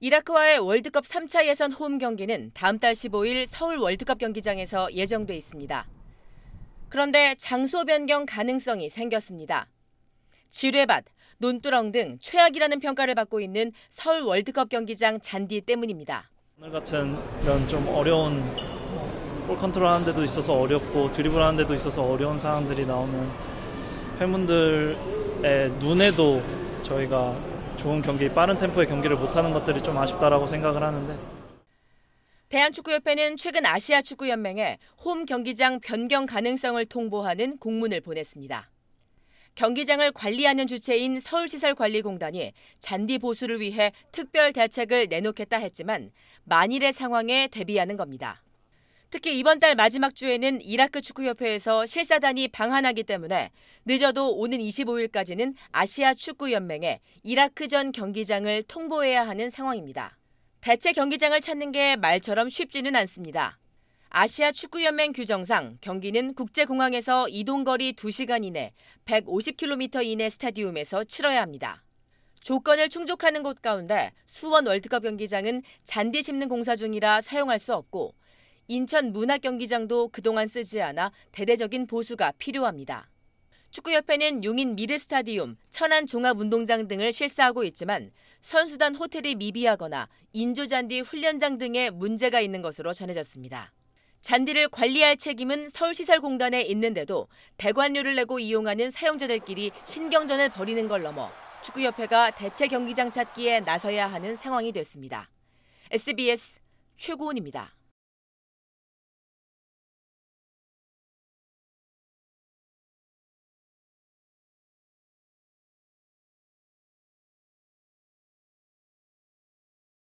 이라크와의 월드컵 3차 예선 홈 경기는 다음 달 15일 서울 월드컵 경기장에서 예정돼 있습니다. 그런데 장소 변경 가능성이 생겼습니다. 지뢰밭, 논두렁 등 최악이라는 평가를 받고 있는 서울 월드컵 경기장 잔디 때문입니다. 오늘 같은 이런 좀 어려운 볼 컨트롤 하는 데도 있어서 어렵고 드리블 하는 데도 있어서 어려운 상황들이 나오면 팬분들의 눈에도 저희가 좋은 경기, 빠른 템포의 경기를 못하는 것들이 좀 아쉽다라고 생각을 하는데. 대한축구협회는 최근 아시아 축구연맹에 홈 경기장 변경 가능성을 통보하는 공문을 보냈습니다. 경기장을 관리하는 주체인 서울시설관리공단이 잔디 보수를 위해 특별 대책을 내놓겠다 했지만 만일의 상황에 대비하는 겁니다. 특히 이번 달 마지막 주에는 이라크 축구협회에서 실사단이 방한하기 때문에 늦어도 오는 25일까지는 아시아 축구연맹에 이라크전 경기장을 통보해야 하는 상황입니다. 대체 경기장을 찾는 게 말처럼 쉽지는 않습니다. 아시아 축구연맹 규정상 경기는 국제공항에서 이동거리 2시간 이내 150km 이내 스타디움에서 치러야 합니다. 조건을 충족하는 곳 가운데 수원 월드컵 경기장은 잔디 심는 공사 중이라 사용할 수 없고 인천 문학경기장도 그동안 쓰지 않아 대대적인 보수가 필요합니다. 축구협회는 용인 미르스타디움, 천안 종합운동장 등을 실사하고 있지만 선수단 호텔이 미비하거나 인조잔디 훈련장 등에 문제가 있는 것으로 전해졌습니다. 잔디를 관리할 책임은 서울시설공단에 있는데도 대관료를 내고 이용하는 사용자들끼리 신경전을 벌이는 걸 넘어 축구협회가 대체 경기장 찾기에 나서야 하는 상황이 됐습니다. SBS 최고은입니다.